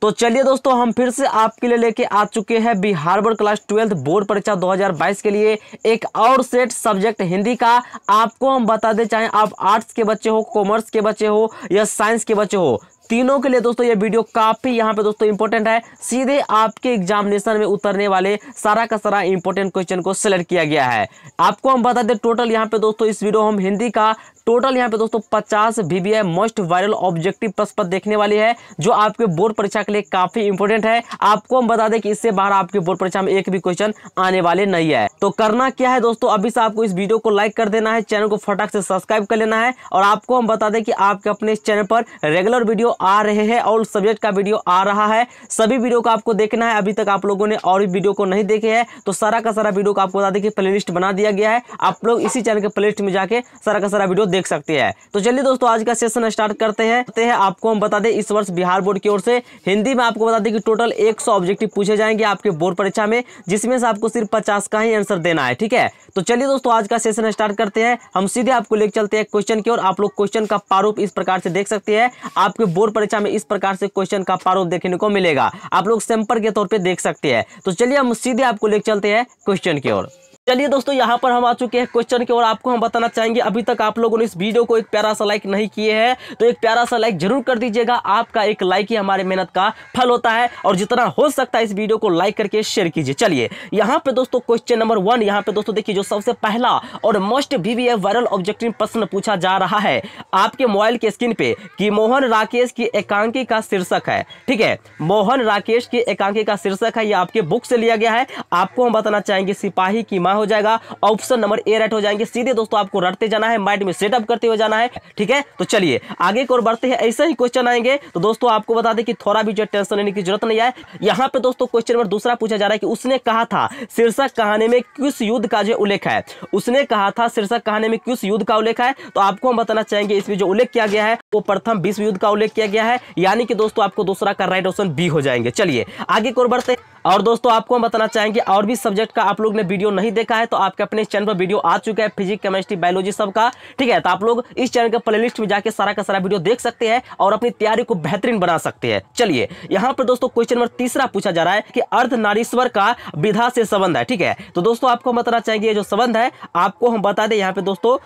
तो चलिए दोस्तों हम फिर से आपके लिए लेके आ चुके हैं Bihar board class twelfth board परीक्षा 2022 के लिए एक और सेट सब्जेक्ट हिंदी का आपको हम बता दें चाहे आप आर्ट्स के बच्चे हो कॉमर्स के बच्चे हो या साइंस के बच्चे हो तीनों के लिए दोस्तों ये वीडियो काफ़ी यहाँ पे दोस्तों इंपॉर्टेंट है सीधे आपके एग्जामिनेशन में उतरने वाले सारा का सारा इंपॉर्टेंट क्वेश्चन को सिलेक्ट किया गया है आपको हम बता दें टोटल यहाँ पे दोस्तों इस वीडियो हम हिंदी का टोटल यहाँ पे दोस्तों 50 वीबीआई मोस्ट वायरल ऑब्जेक्टिव प्रश्न पत्र देखने वाली है जो आपके बोर्ड परीक्षा के लिए काफी इंपोर्टेंट है आपको हम बता दें कि इससे बाहर आपके बोर्ड परीक्षा में एक भी क्वेश्चन आने वाले नहीं है तो करना क्या है दोस्तों अभी से आपको इस वीडियो को लाइक कर देना है चैनल को फटाक से सब्सक्राइब कर लेना है और आपको हम बता दें कि आपके अपने चैनल पर रेगुलर वीडियो आ रहे हैं और सब्जेक्ट का वीडियो आ रहा है सभी वीडियो को आपको देखना है अभी तक आप लोगों ने और भी वीडियो को नहीं देखे है तो सारा का सारा वीडियो को आपको बता दें कि प्ले बना दिया गया है आप लोग इसी चैनल के प्ले में जाके सारा का सारा वीडियो देख सकते हैं तो चलिए दोस्तों आज का सेशन स्टार्ट करते तो हैं आपको हम बता दें इस वर्ष बिहार बोर्ड की ओर से हिंदी में आपको बता दें कि टोटल एक ऑब्जेक्टिव पूछे जाएंगे आपके बोर्ड परीक्षा में जिसमें से आपको सिर्फ पचास का ही आंसर देना है ठीक है तो चलिए दोस्तों आज का सेशन स्टार्ट करते हैं हम सीधे आपको लेकर चलते हैं क्वेश्चन की ओर आप लोग क्वेश्चन का प्रारूप इस प्रकार से देख सकते हैं आपके बोर्ड बोर्ड परीक्षा में इस प्रकार से क्वेश्चन का प्रारूप देखने को मिलेगा आप लोग सैंपल के तौर पर देख सकते हैं तो चलिए हम सीधे आपको लेकर चलते हैं क्वेश्चन की ओर चलिए दोस्तों यहाँ पर हम आ चुके हैं क्वेश्चन की ओर आपको हम बताना चाहेंगे अभी तक आप लोगों ने इस वीडियो को एक प्यारा सा लाइक नहीं किए हैं तो एक प्यारा सा लाइक जरूर कर दीजिएगा आपका एक लाइक ही हमारे मेहनत का फल होता है और जितना हो सकता है इस वीडियो को लाइक करके शेयर कीजिए चलिए यहाँ पे दोस्तों क्वेश्चन नंबर वन यहाँ पे दोस्तों देखिए जो सबसे पहला और मोस्ट वीवीएफ वायरल ऑब्जेक्टिव प्रश्न पूछा जा रहा है आपके मोबाइल के स्क्रीन पे कि मोहन राकेश की एकांकी का शीर्षक है ठीक है मोहन राकेश की एकांकी का शीर्षक है ये आपके बुक से लिया गया है आपको हम बताना चाहेंगे सिपाही की माह हो जाएगा ऑप्शन नंबर ए राइट हो जाएंगे सीधे दोस्तों आपको रटते जाना है माइंड में सेटअप करते हुए जाना है ठीक है तो चलिए आगे की बढ़ते हैं ऐसे ही क्वेश्चन आएंगे तो दोस्तों आपको बता दें कि थोड़ा भी जो टेंशन लेने की जरूरत नहीं है यहाँ पे दोस्तों क्वेश्चन नंबर दूसरा पूछा जा रहा है कि उसने कहा था शीर्षक कहानी में किस युद्ध का जो उल्लेख है उसने कहा था शीर्षक कहानी में किस युद्ध का उल्लेख है तो आपको हम बताना चाहेंगे इसमें जो उल्लेख किया गया है वो प्रथम विश्व युद्ध का उल्लेख किया गया है यानी कि दोस्तों आपको दूसरा का राइट ऑप्शन बी हो जाएंगे चलिए आगे की ओर बढ़ते और दोस्तों आपको हम बताना चाहेंगे और भी सब्जेक्ट का आप लोग ने वीडियो नहीं देखा है तो आपके अपने चैनल पर वीडियो आ चुका है फिजिक्स केमिस्ट्री बायोलॉजी सब का ठीक है तो आप लोग इस चैनल के प्ले में जाकर सारा का सारा वीडियो देख सकते हैं और अपनी तैयारी को बेहतरीन बना सकते हैं चलिए यहाँ पर दोस्तों क्वेश्चन नंबर तीसरा पूछा जा रहा है कि अर्ध नारीश्वर का विधा से संबंध है ठीक है तो दोस्तों आपको हम बताना चाहेंगे जो संबंध है आपको हम बता दें यहाँ पे दोस्तों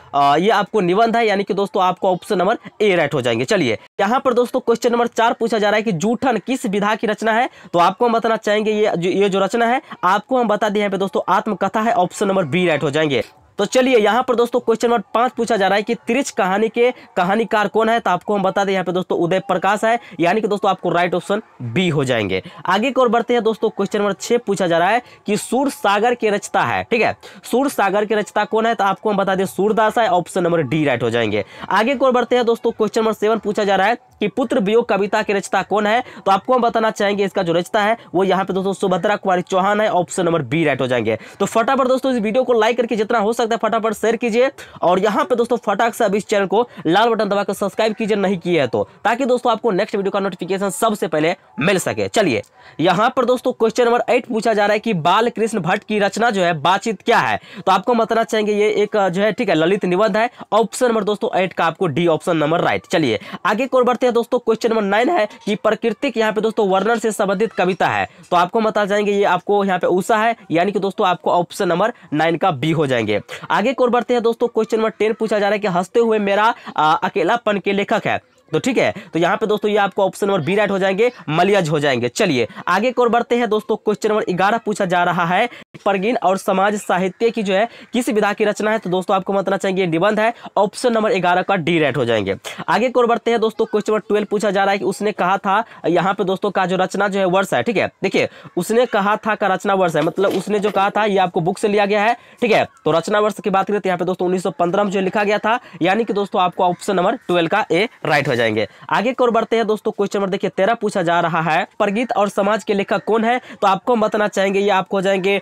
ये आपको निबंध है यानी कि दोस्तों आपको ऑप्शन नंबर ए राइट हो जाएंगे चलिए यहाँ पर दोस्तों क्वेश्चन नंबर चार पूछा जा रहा है कि जूठन किस विधा की रचना है तो आपको हम बताना चाहेंगे ये ये जो रचना है आपको हम बता दें यहाँ पे दोस्तों आत्मकथा है ऑप्शन नंबर बी राइट हो जाएंगे तो चलिए यहाँ पर दोस्तों क्वेश्चन नंबर पांच पूछा जा रहा है कि त्रिच कहानी के कहानीकार कौन है तो आपको हम बता दें यहाँ पे दोस्तों उदय प्रकाश है यानी कि दोस्तों आपको राइट ऑप्शन बी हो जाएंगे आगे की ओर बढ़ते हैं दोस्तों क्वेश्चन नंबर छह पूछा जा रहा है कि सूर सागर के रचता है ठीक है सूर सागर के रचता कौन है तो आपको हम बता दें सूरदास है ऑप्शन नंबर डी राइट हो जाएंगे आगे की ओर बढ़ते हैं दोस्तों क्वेश्चन नंबर सेवन पूछा जा रहा है कि पुत्र वियोग कविता के रचता कौन है तो आपको हम बताना चाहेंगे इसका जो रचता है वो यहाँ पे दोस्तों सुभद्रा कुमारी चौहान है ऑप्शन नंबर बी राइट हो जाएंगे तो फटाफट दोस्तों इस वीडियो को लाइक करके जितना हो सकता है फटाफट शेयर कीजिए और यहाँ पे दोस्तों फटाक से अब इस चैनल को लाल बटन दबाकर सब्सक्राइब कीजिए नहीं किया है तो ताकि दोस्तों आपको नेक्स्ट वीडियो का नोटिफिकेशन सबसे पहले मिल सके चलिए यहाँ पर दोस्तों क्वेश्चन नंबर एट पूछा जा रहा है कि बाल कृष्ण भट्ट की रचना जो है बातचीत क्या है तो आपको बताना चाहेंगे ये एक जो है ठीक है ललित निबंध है ऑप्शन नंबर दोस्तों एट का आपको डी ऑप्शन नंबर राइट चलिए आगे को बढ़ते है दोस्तों क्वेश्चन नंबर नाइन है कि प्रकृतिक यहाँ पे दोस्तों वर्णन से संबंधित कविता है तो आपको बता जाएंगे ये आपको यहाँ पे ऊषा है यानी कि दोस्तों आपको ऑप्शन नंबर नाइन का बी हो जाएंगे आगे को बढ़ते हैं दोस्तों क्वेश्चन नंबर टेन पूछा जा रहा है कि हंसते हुए मेरा अकेलापन के लेखक है तो ठीक है तो यहाँ पे दोस्तों ये आपको ऑप्शन नंबर बी राइट हो जाएंगे मलियज हो जाएंगे चलिए आगे की ओर बढ़ते हैं दोस्तों क्वेश्चन नंबर ग्यारह पूछा जा रहा है परगिन और समाज साहित्य की जो है किस विधा की रचना है तो दोस्तों आपको बताना चाहिए निबंध है ऑप्शन नंबर ग्यारह का डी राइट हो जाएंगे आगे की ओर बढ़ते हैं दोस्तों क्वेश्चन नंबर ट्वेल्व पूछा जा रहा है कि उसने कहा था यहाँ पे दोस्तों का जो रचना जो है वर्ष है ठीक है देखिए उसने कहा था का रचना वर्ष है मतलब उसने जो कहा था ये आपको बुक से लिया गया है ठीक है तो रचना वर्ष की बात करें तो यहाँ पे दोस्तों उन्नीस में जो लिखा गया था यानी कि दोस्तों आपको ऑप्शन नंबर ट्वेल्व का ए राइट हो जाएगा जाएंगे आगे की ओर बढ़ते हैं दोस्तों क्वेश्चन नंबर देखिए तेरह पूछा जा रहा है प्रगीत और समाज के लेखक कौन है तो आपको बताना चाहेंगे ये आपको हो जाएंगे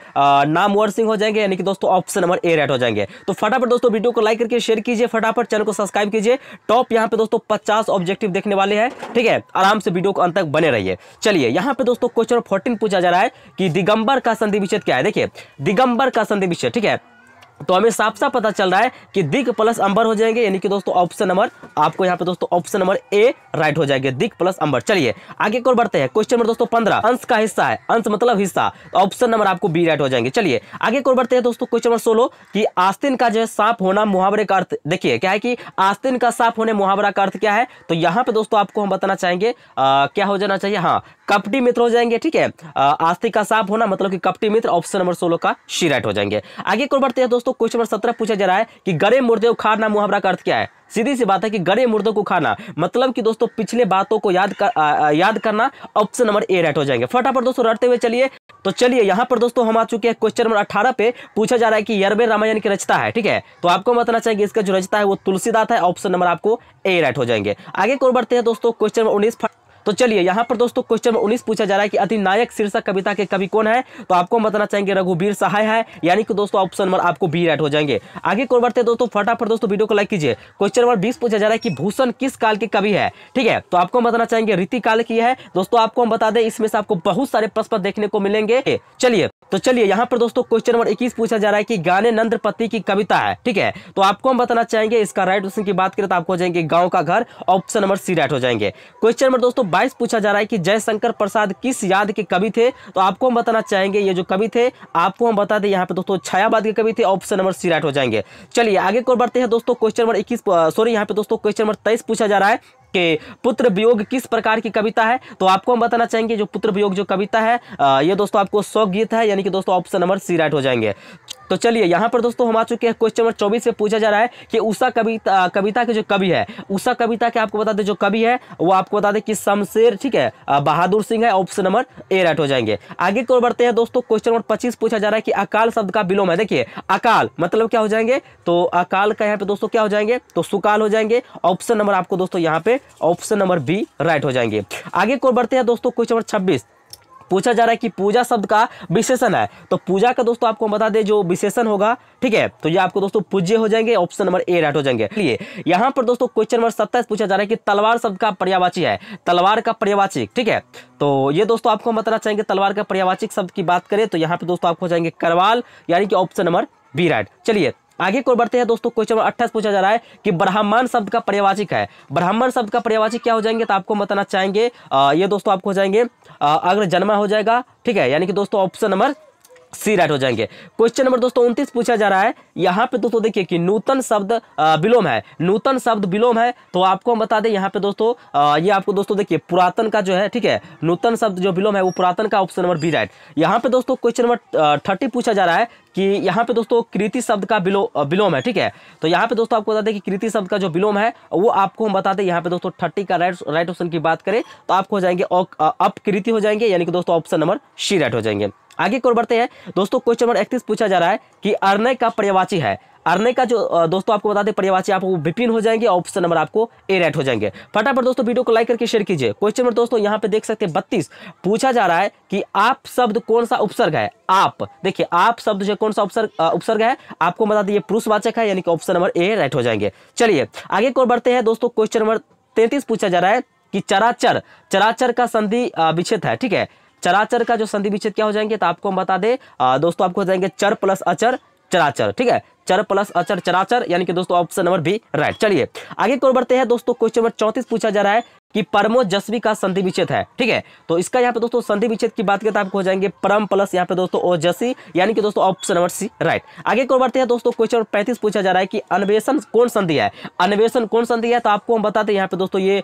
नामवर सिंह हो जाएंगे यानी कि दोस्तों ऑप्शन नंबर ए राइट हो जाएंगे तो फटाफट दोस्तों वीडियो को लाइक करके शेयर कीजिए फटाफट चैनल को सब्सक्राइब कीजिए टॉप यहाँ पे दोस्तों पचास ऑब्जेक्टिव देखने वाले हैं ठीक है आराम से वीडियो को अंत तक बने रहिए चलिए यहाँ पे दोस्तों क्वेश्चन नंबर फोर्टीन पूछा जा रहा है कि दिगंबर का संधि विच्छेद क्या है देखिए दिगंबर का संधि विच्छेद ठीक है तो हमें साफ साफ पता चल रहा है कि दिग प्लस अंबर हो जाएंगे यानी कि दोस्तों ऑप्शन नंबर आपको यहाँ पे दोस्तों ऑप्शन नंबर ए राइट हो जाएंगे दिग प्लस अंबर चलिए आगे और बढ़ते हैं क्वेश्चन नंबर दोस्तों पंद्रह अंश का हिस्सा है अंश मतलब हिस्सा तो ऑप्शन नंबर आपको बी राइट हो जाएंगे चलिए आगे और बढ़ते हैं दोस्तों क्वेश्चन नंबर सोलो की आस्तिन का जो है साफ होना मुहावरे का अर्थ देखिए क्या है कि आस्तिन का साफ होने मुहावरा का अर्थ क्या है तो यहाँ पे दोस्तों आपको हम बताना चाहेंगे क्या हो जाना चाहिए हाँ कपटी मित्र हो जाएंगे ठीक है आस्ती का साफ होना मतलब कि कपटी मित्र ऑप्शन नंबर सोलह का शी राइट हो जाएंगे आगे और बढ़ते हैं दोस्तों दोस्तों क्वेश्चन नंबर सत्रह पूछा जा रहा है कि गड़े मुर्दे उखाड़ना मुहावरा का अर्थ क्या है सीधी सी बात है कि गड़े मुर्दों को खाना मतलब कि दोस्तों पिछले बातों को याद कर, आ, याद करना ऑप्शन नंबर ए राइट हो जाएंगे फटाफट दोस्तों रटते हुए चलिए तो चलिए यहाँ पर दोस्तों हम आ चुके हैं क्वेश्चन नंबर अठारह पे पूछा जा रहा है कि यरबे रामायण की रचता है ठीक है तो आपको बताना चाहिए इसका जो रचता है वो तुलसीदात है ऑप्शन नंबर आपको ए राइट हो जाएंगे आगे को बढ़ते हैं दोस्तों क्वेश्चन नंबर उन्नीस तो चलिए यहाँ पर दोस्तों क्वेश्चन में उन्नीस पूछा जा रहा है कि अधिनायक शीर्षक कविता के कवि कौन है तो आपको हम बताना चाहेंगे रघुवीर सहाय है यानी कि दोस्तों ऑप्शन नंबर आपको बी राइट हो जाएंगे आगे कौन बढ़ते दोस्तों फटाफट दोस्तों वीडियो को लाइक कीजिए क्वेश्चन नंबर बीस पूछा जा रहा है कि भूषण किस काल के कवि है ठीक है तो आपको हम बताना चाहेंगे रीति काल की है दोस्तों आपको हम बता दें इसमें से आपको बहुत सारे प्रश्न देखने को मिलेंगे चलिए तो चलिए यहाँ पर दोस्तों क्वेश्चन नंबर 21 पूछा जा रहा है कि गाने नंद्रपति की कविता है ठीक है तो आपको हम बताना चाहेंगे इसका राइट ऑप्शन की बात करें तो आपको हो जाएंगे गांव का घर ऑप्शन नंबर सी राइट हो जाएंगे क्वेश्चन नंबर दोस्तों 22 पूछा जा रहा है कि जयशंकर प्रसाद किस याद के कवि थे तो आपको हम बताना चाहेंगे ये जो कवि थे आपको हम बता दें यहाँ पे दोस्तों छायाबाद के कवि थे ऑप्शन नंबर सी राइट हो जाएंगे चलिए आगे को बढ़ते हैं दोस्तों क्वेश्चन नंबर इक्कीस सॉरी यहाँ पे दोस्तों क्वेश्चन नंबर तेईस पूछा जा रहा है के पुत्र वियोग किस प्रकार की कविता है तो आपको हम बताना चाहेंगे जो पुत्र वियोग जो कविता है ये दोस्तों आपको शोक गीत है यानी कि दोस्तों ऑप्शन नंबर सी राइट हो जाएंगे तो चलिए यहाँ पर दोस्तों हम आ चुके हैं क्वेश्चन नंबर चौबीस से पूछा जा रहा है कि उषा कविता कविता के जो कवि है उषा कविता के आपको बता दें जो कवि है वो आपको बता दें कि शमशेर ठीक है बहादुर सिंह है ऑप्शन नंबर ए राइट हो जाएंगे आगे की ओर बढ़ते हैं दोस्तों क्वेश्चन नंबर पच्चीस पूछा जा रहा है कि अकाल शब्द का विलोम है देखिए अकाल मतलब क्या हो जाएंगे तो अकाल का यहाँ पे दोस्तों क्या हो जाएंगे तो सुकाल हो जाएंगे ऑप्शन नंबर आपको दोस्तों यहाँ पे ऑप्शन नंबर बी राइट हो जाएंगे आगे की ओर बढ़ते हैं दोस्तों क्वेश्चन नंबर छब्बीस पूछा जा रहा है कि पूजा शब्द का विशेषण है तो पूजा का दोस्तों आपको बता दे जो विशेषण होगा ठीक है तो ये आपको दोस्तों पूज्य हो जाएंगे ऑप्शन नंबर ए राइट हो जाएंगे चलिए यहाँ पर दोस्तों क्वेश्चन नंबर सत्ताईस पूछा जा रहा है कि तलवार शब्द का पर्यावाची है तलवार का पर्यावाचिक ठीक है तो ये दोस्तों आपको हम बताना चाहेंगे तलवार का पर्यावाचिक शब्द की बात करें तो यहाँ पे दोस्तों आपको हो जाएंगे करवाल यानी कि ऑप्शन नंबर बी राइट चलिए आगे को बढ़ते हैं दोस्तों क्वेश्चन अट्ठाईस पूछा जा रहा है कि ब्राह्मण शब्द का पर्यावाचिक है ब्राह्मण शब्द का पर्यावाचिक क्या हो जाएंगे तो आपको बताना चाहेंगे ये दोस्तों आपको हो जाएंगे अग्र जन्मा हो जाएगा ठीक है यानी कि दोस्तों ऑप्शन नंबर सी राइट हो जाएंगे क्वेश्चन नंबर दोस्तों उनतीस पूछा जा रहा है यहाँ पे दोस्तों देखिए कि नूतन शब्द विलोम है नूतन शब्द विलोम है तो आपको हम बता दें यहाँ पे दोस्तों ये आपको दोस्तों देखिए पुरातन का जो है ठीक है नूतन शब्द जो विलोम है वो पुरातन का ऑप्शन नंबर बी राइट यहाँ पे दोस्तों क्वेश्चन नंबर थर्टी पूछा जा रहा है कि यहाँ पे दोस्तों कृति शब्द का विलोम है ठीक है तो यहाँ पे दोस्तों आपको बता दें कि कृति शब्द का जो विलोम है वो आपको हम बता दें यहाँ पे दोस्तों थर्टी का राइट राइट ऑप्शन की बात करें तो आपको हो जाएंगे अपकृति हो जाएंगे यानी कि दोस्तों ऑप्शन नंबर सी राइट हो जाएंगे आगे को बढ़ते हैं दोस्तों क्वेश्चन नंबर इकतीस पूछा जा रहा है कि अरनय का पर्यावाची है अरने का जो दोस्तों आपको बता दें पर्यावाची आपको विपिन हो जाएंगे ऑप्शन नंबर आपको ए राइट हो जाएंगे फटाफट दोस्तों वीडियो को लाइक करके शेयर कीजिए क्वेश्चन नंबर दोस्तों यहाँ पे देख सकते हैं बत्तीस पूछा जा रहा है कि आप शब्द कौन सा उपसर्ग है आप देखिए आप शब्द जो कौन सा उपसर्ग उपसर्ग है आपको बता दें ये पुरुषवाचक है यानी कि ऑप्शन नंबर ए राइट हो जाएंगे चलिए आगे को बढ़ते हैं दोस्तों क्वेश्चन नंबर तैतीस पूछा जा रहा है कि चराचर चराचर का संधि विच्छेद है ठीक है चराचर का जो संधि विच्छेद क्या हो जाएंगे तो आपको हम बता दें दोस्तों आपको हो जाएंगे चर प्लस अचर चराचर ठीक है चर प्लस अचर चराचर यानी कि दोस्तों ऑप्शन नंबर बी राइट चलिए आगे कौन बढ़ते हैं दोस्तों क्वेश्चन नंबर चौंतीस पूछा जा रहा है कि परमो जस्वी का संधि विच्छेद है ठीक है तो इसका यहाँ पे दोस्तों संधि विच्छेद की बात करते हैं आपको हो जाएंगे परम प्लस यहाँ पे दोस्तों ओजस्वी यानी कि दोस्तों ऑप्शन नंबर सी राइट आगे को बढ़ते हैं दोस्तों क्वेश्चन पैंतीस पूछा जा रहा है कि अन्वेषण कौन संधि है अन्वेषण कौन संधि है तो आपको हम बताते हैं यहाँ पे दोस्तों ये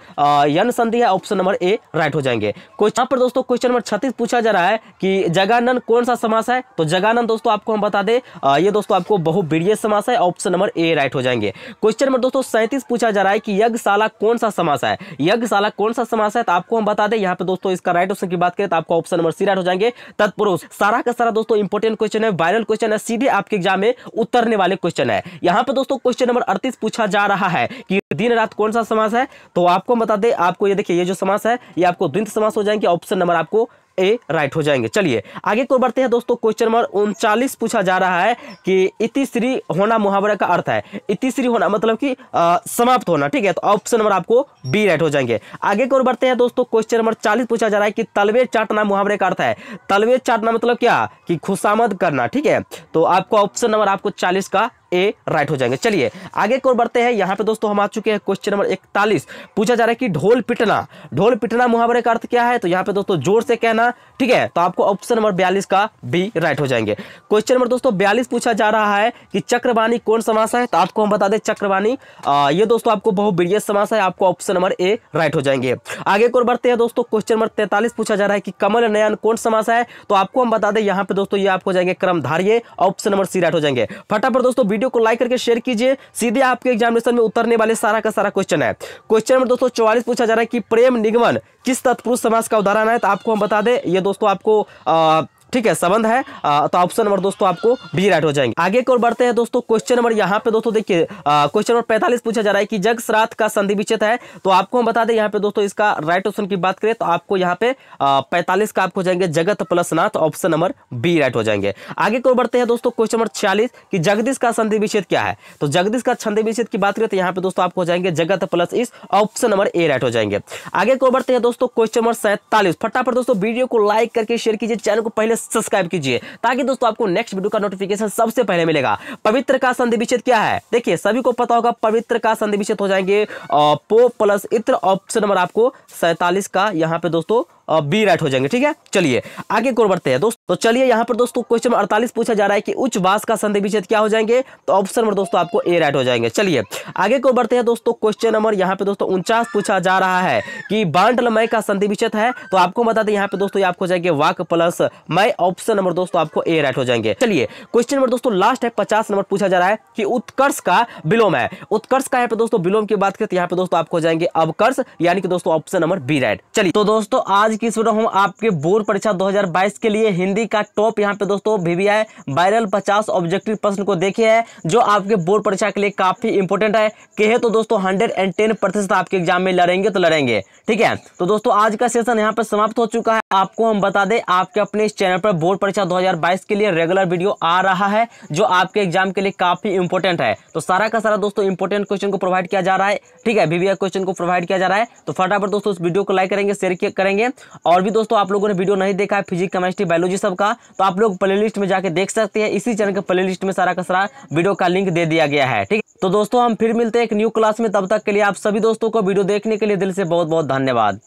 यन संधि है ऑप्शन नंबर ए राइट हो जाएंगे यहाँ पर दोस्तों क्वेश्चन नंबर छत्तीस पूछा जा रहा है कि जगानंद कौन सा समास है तो जगानंद दोस्तों आपको हम बता दे ये दोस्तों आपको बहुवीर्य समास है ऑप्शन नंबर ए राइट हो जाएंगे क्वेश्चन नंबर दोस्तों सैंतीस पूछा जा रहा है कि यज्ञशाला कौन सा समास है यज्ञ साला कौन सा समास है तो आपको हम बता दें यहाँ पे दोस्तों इसका राइट ऑप्शन की बात करें तो आपका ऑप्शन नंबर सी राइट हो जाएंगे तत्पुरुष सारा का सारा दोस्तों इंपोर्टेंट क्वेश्चन है वायरल क्वेश्चन है सीधे आपके एग्जाम में उतरने वाले क्वेश्चन है यहाँ पे दोस्तों क्वेश्चन नंबर अड़तीस पूछा जा रहा है कि दिन रात कौन सा समास है तो आपको बता दे आपको ये देखिए ये जो समास है ये आपको द्वित समास हो जाएंगे ऑप्शन नंबर आपको ए राइट हो जाएंगे चलिए आगे को बढ़ते हैं दोस्तों क्वेश्चन नंबर उनचालीस पूछा जा रहा है कि इतिश्री होना मुहावरा का अर्थ है इतिश्री होना मतलब कि समाप्त होना ठीक है तो ऑप्शन नंबर आपको बी राइट हो जाएंगे आगे को बढ़ते हैं दोस्तों क्वेश्चन नंबर चालीस पूछा जा रहा है कि तलवे चाटना मुहावरे का अर्थ है तलवे चाटना मतलब क्या कि खुशामद करना ठीक है तो आपको ऑप्शन नंबर आपको चालीस का ए राइट हो जाएंगे चलिए आगे और बढ़ते हैं यहाँ पे दोस्तों हम आ चुके हैं क्वेश्चन नंबर इकतालीस पूछा जा रहा है कि ढोल पिटना ढोल पिटना मुहावरे का अर्थ क्या है तो यहाँ पे दोस्तों जोर से कहना ठीक है तो आपको ऑप्शन नंबर बयालीस का बी राइट हो जाएंगे क्वेश्चन नंबर दोस्तों बयालीस पूछा जा रहा है कि चक्रवाणी कौन समास है तो आपको हम बता दें चक्रवाणी ये दोस्तों आपको बहुत बिड़िय समास है आपको ऑप्शन नंबर ए राइट हो जाएंगे आगे और बढ़ते हैं दोस्तों क्वेश्चन नंबर तैतालीस पूछा जा रहा है कि कमल नयन कौन समास है तो आपको हम बता दें यहाँ पे दोस्तों ये आपको जाएंगे क्रमधार्य ऑप्शन नंबर सी राइट हो जाएंगे फटाफट दोस्तों वीडियो को लाइक करके शेयर कीजिए सीधे आपके एग्जामिनेशन में उतरने वाले सारा का सारा क्वेश्चन है क्वेश्चन नंबर दोस्तों चौवालीस पूछा जा रहा है कि प्रेम निगमन किस तत्पुरुष समाज का उदाहरण है तो आपको हम बता दें ये दोस्तों आपको ठीक है संबंध है तो ऑप्शन नंबर दोस्तों आपको बी राइट हो जाएंगे आगे की ओर बढ़ते हैं दोस्तों क्वेश्चन नंबर यहाँ पे दोस्तों देखिए क्वेश्चन नंबर पैंतालीस पूछा जा रहा है कि जग श्राथ का संधि विच्छेद है तो आपको हम बता दें यहाँ पे दोस्तों इसका राइट ऑप्शन की बात करें तो आपको यहाँ पे पैंतालीस का आपको जाएंगे जगत प्लस नाथ ऑप्शन नंबर बी राइट हो जाएंगे आगे की ओर बढ़ते हैं दोस्तों क्वेश्चन नंबर छियालीस की जगदीश का संधि विच्छेद क्या है तो जगदीश का संधि विच्छेद की बात करें तो यहाँ पे दोस्तों आपको जाएंगे जगत प्लस इस ऑप्शन नंबर ए राइट हो जाएंगे आगे को बढ़ते हैं दोस्तों क्वेश्चन नंबर सैंतालीस फटाफट दोस्तों वीडियो को लाइक करके शेयर कीजिए चैनल को पहले चैनल सब्सक्राइब कीजिए ताकि दोस्तों आपको नेक्स्ट वीडियो का नोटिफिकेशन सबसे पहले मिलेगा पवित्र का संधि विच्छेद क्या है देखिए सभी को पता होगा पवित्र का संधि विच्छेद हो जाएंगे पो प्लस इत्र ऑप्शन नंबर आपको सैतालीस का यहाँ पे दोस्तों बी राइट हो जाएंगे ठीक है चलिए आगे को बढ़ते हैं दोस्तों तो चलिए यहाँ पर दोस्तों क्वेश्चन नंबर अड़तालीस पूछा जा रहा है कि उच्च बास का संधि विच्छेद क्या हो जाएंगे तो ऑप्शन नंबर दोस्तों आपको ए राइट हो जाएंगे चलिए आगे को बढ़ते हैं दोस्तों क्वेश्चन नंबर यहाँ पे दोस्तों उनचास पूछा जा रहा है कि बांट का संधि विच्छेद है तो आपको बता दें यहाँ पे दोस्तों आपको जाएंगे वाक प्लस मय ऑप्शन नंबर दोस्तों आपको ए राइट हो जाएंगे चलिए क्वेश्चन नंबर दोस्तों लास्ट है पचास नंबर पूछा जा रहा है कि उत्कर्ष का विलोम है उत्कर्ष का यहाँ पे दोस्तों विलोम की बात करते तो यहाँ पे दोस्तों आपको जाएंगे अवकर्ष यानी कि दोस्तों ऑप्शन नंबर बी राइट चलिए तो दोस्तों आज की इस वीडियो हम आपके बोर्ड परीक्षा 2022 के लिए हिंदी का टॉप यहाँ पे दोस्तों वीवीआई वायरल 50 ऑब्जेक्टिव प्रश्न को देखे है जो आपके बोर्ड परीक्षा के लिए काफी इंपोर्टेंट है कहे तो दोस्तों 110 प्रतिशत आपके एग्जाम में लड़ेंगे तो लड़ेंगे ठीक है तो दोस्तों आज का सेशन यहाँ पर समाप्त हो चुका है आपको हम बता दें आपके अपने इस चैनल पर बोर्ड परीक्षा 2022 के लिए रेगुलर वीडियो आ रहा है जो आपके एग्जाम के लिए काफ़ी इंपॉर्टेंट है तो सारा का सारा दोस्तों इंपॉर्टेंट क्वेश्चन को प्रोवाइड किया जा रहा है ठीक है वीवीआर क्वेश्चन को प्रोवाइड किया जा रहा है तो फटाफट दोस्तों उस वीडियो को लाइक करेंगे शेयर करेंगे और भी दोस्तों आप लोगों ने वीडियो नहीं देखा है फिजिक्स केमिस्ट्री बायोलॉजी सबका तो आप लोग प्ले लिस्ट में जाकर देख सकते हैं इसी चैनल के प्ले लिस्ट में सारा का सारा वीडियो का लिंक दे दिया गया है ठीक तो दोस्तों हम फिर मिलते हैं एक न्यू क्लास में तब तक के लिए आप सभी दोस्तों को वीडियो देखने के लिए दिल से बहुत बहुत धन्यवाद